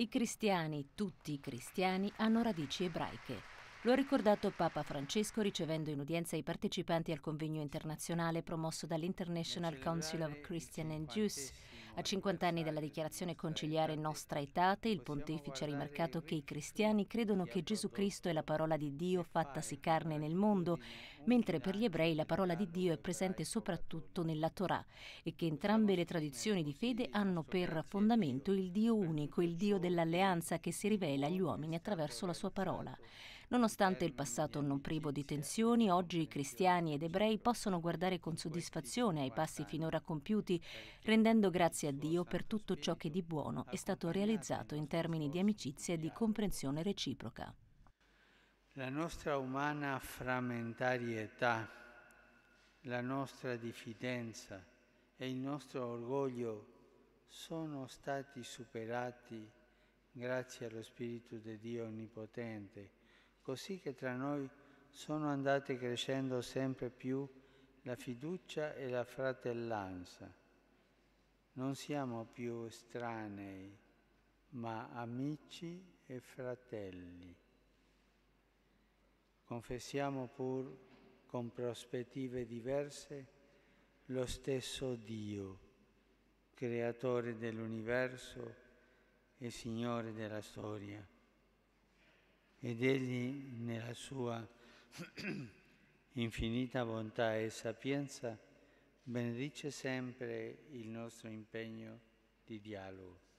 I cristiani, tutti i cristiani, hanno radici ebraiche. Lo ha ricordato Papa Francesco ricevendo in udienza i partecipanti al convegno internazionale promosso dall'International Council of Christian and Jews a 50 anni dalla dichiarazione conciliare Nostra Etate, il pontefice ha rimarcato che i cristiani credono che Gesù Cristo è la parola di Dio fattasi carne nel mondo, mentre per gli ebrei la parola di Dio è presente soprattutto nella Torah e che entrambe le tradizioni di fede hanno per fondamento il Dio unico, il Dio dell'alleanza che si rivela agli uomini attraverso la sua parola. Nonostante il passato non privo di tensioni, oggi cristiani ed ebrei possono guardare con soddisfazione ai passi finora compiuti, rendendo grazie a Dio per tutto ciò che di buono è stato realizzato in termini di amicizia e di comprensione reciproca. La nostra umana frammentarietà, la nostra diffidenza e il nostro orgoglio sono stati superati grazie allo Spirito di Dio Onnipotente così che tra noi sono andate crescendo sempre più la fiducia e la fratellanza. Non siamo più estranei, ma amici e fratelli. Confessiamo pur con prospettive diverse lo stesso Dio, creatore dell'universo e Signore della storia ed egli nella sua infinita bontà e sapienza benedice sempre il nostro impegno di dialogo.